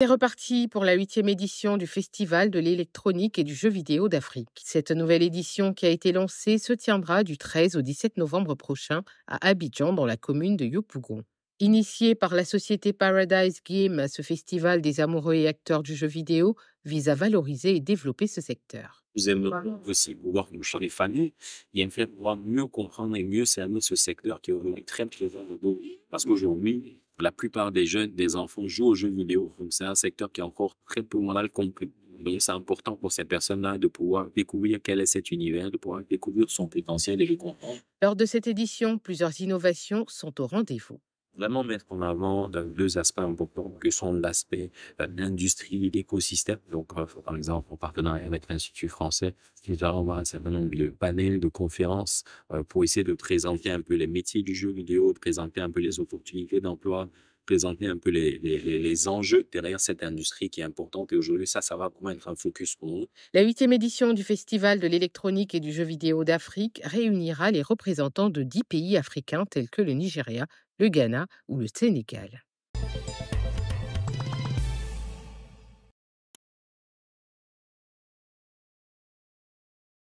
C'est reparti pour la huitième édition du Festival de l'électronique et du jeu vidéo d'Afrique. Cette nouvelle édition qui a été lancée se tiendra du 13 au 17 novembre prochain à Abidjan dans la commune de Yopougon. Initié par la société Paradise Game, ce festival des amoureux et acteurs du jeu vidéo vise à valoriser et développer ce secteur. Nous aimerions aussi pouvoir nous les fans et nous pouvoir mieux comprendre et mieux cerner ce secteur qui est très présent Parce qu'aujourd'hui, la plupart des jeunes, des enfants jouent aux jeux vidéo. c'est un secteur qui est encore très peu mal compris. Donc c'est important pour ces personnes-là de pouvoir découvrir quel est cet univers, de pouvoir découvrir son potentiel et le comprendre. Lors de cette édition, plusieurs innovations sont au rendez-vous vraiment mettre en avant deux aspects importants que sont l'aspect euh, l'industrie, l'écosystème. Donc, euh, par exemple, en partenariat avec l'Institut français, nous avoir un certain nombre de panels, de conférences euh, pour essayer de présenter un peu les métiers du jeu vidéo, présenter un peu les opportunités d'emploi, présenter un peu les, enjeux derrière cette industrie qui est importante. Et aujourd'hui, ça, ça va vraiment être un focus pour nous. La huitième édition du Festival de l'électronique et du jeu vidéo d'Afrique réunira les représentants de dix pays africains tels que le Nigeria, le Ghana ou le Sénégal.